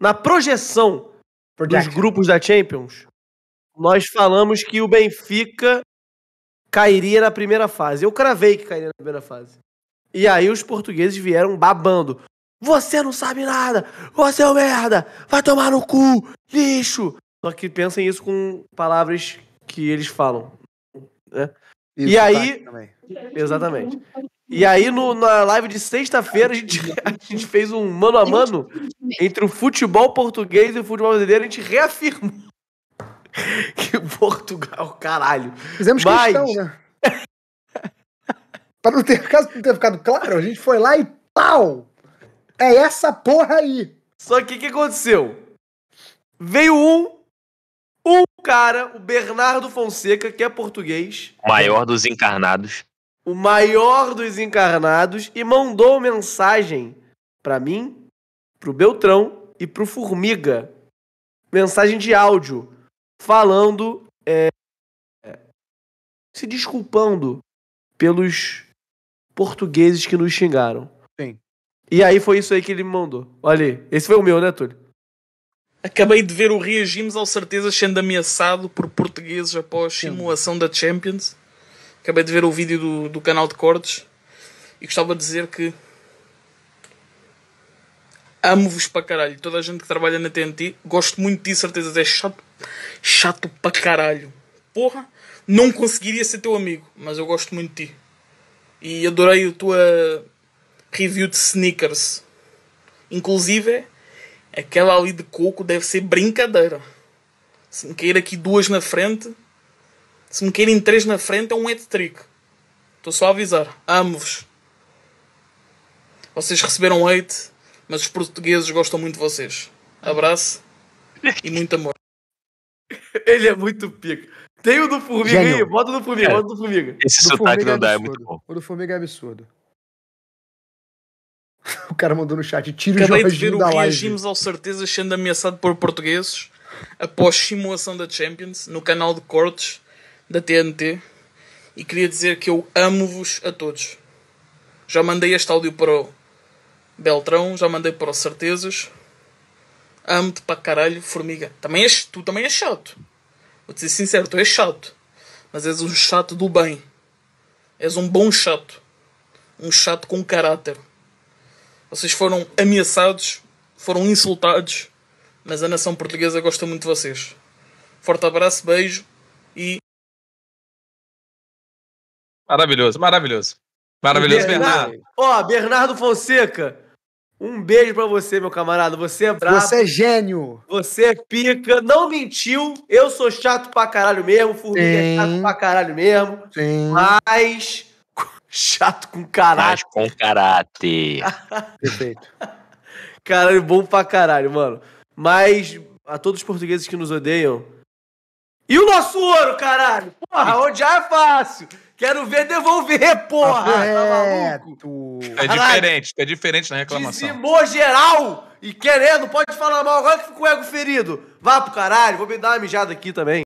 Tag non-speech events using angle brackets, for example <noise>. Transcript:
Na projeção dos grupos da Champions, nós falamos que o Benfica cairia na primeira fase. Eu cravei que cairia na primeira fase. E aí os portugueses vieram babando. Você não sabe nada! Você é um merda! Vai tomar no cu! Lixo! Só que pensem isso com palavras que eles falam. Né? E, e aí. Também. Exatamente. E aí, no, na live de sexta-feira, a gente, <laughs> a gente fez um mano a mano entre o futebol português e o futebol brasileiro. A gente reafirmou <laughs> que Portugal, caralho. Fizemos Mas... questão, né? <laughs> Para não ter, caso não ter ficado claro, a gente foi lá e pau! É essa porra aí! Só que o que aconteceu? Veio um um cara, o Bernardo Fonseca, que é português. O maior dos encarnados o maior dos encarnados, e mandou mensagem para mim, pro Beltrão e pro Formiga. Mensagem de áudio, falando, é, se desculpando pelos portugueses que nos xingaram. Sim. E aí foi isso aí que ele me mandou. Olha aí, esse foi o meu, né, Túlio? Acabei de ver o Reagimos ao certeza sendo ameaçado por portugueses após a simulação da Champions. Acabei de ver o vídeo do, do canal de cortes e gostava de dizer que amo-vos para caralho. Toda a gente que trabalha na TNT, gosto muito de certeza. É chato, chato para caralho. Porra, não conseguiria ser teu amigo, mas eu gosto muito de ti. E adorei a tua review de sneakers. Inclusive, aquela ali de coco deve ser brincadeira. Se me cair aqui duas na frente, se me querem três na frente, é um hat-trick. Estou só a avisar. Amo-vos. Vocês receberam hate, mas os portugueses gostam muito de vocês. Abraço e muito amor. <laughs> Ele é muito pica. Tem o do Formiga Gênio. aí, bota do Formiga, é. bota do Formiga. Esse do sotaque não é dá, é, é muito bom. O do Formiga é absurdo. <laughs> O cara mandou no chat, tira Acabei o Acabei de ver o que agimos ao certeza sendo ameaçado por portugueses após simulação da Champions no canal de cortes da TNT e queria dizer que eu amo-vos a todos. Já mandei este áudio para o Beltrão, já mandei para o Certezas. Amo-te para caralho, formiga. Também és, tu também és chato. Vou te ser sincero, tu és chato. Mas és um chato do bem. És um bom chato. Um chato com caráter. Vocês foram ameaçados, foram insultados, mas a nação portuguesa gosta muito de vocês. Forte abraço, beijo Maravilhoso, maravilhoso. Maravilhoso, Bernardo. Ó, Bernardo. Oh, Bernardo Fonseca, um beijo para você, meu camarada. Você é brabo. Você é gênio. Você é pica. Não mentiu. Eu sou chato pra caralho mesmo. Formiga é chato pra caralho mesmo. Sim. Mas. <laughs> Chato com caráter. Mas com caráter. <laughs> Perfeito. Caralho, bom pra caralho, mano. Mas a todos os portugueses que nos odeiam, e o nosso ouro, caralho? Porra, odiar é fácil. Quero ver devolver, porra. Ah, tá é, é tá maluco? É diferente, é diferente na reclamação. Dizimou geral e querendo, pode falar mal agora que ficou o ego ferido. Vá pro caralho, vou me dar uma mijada aqui também.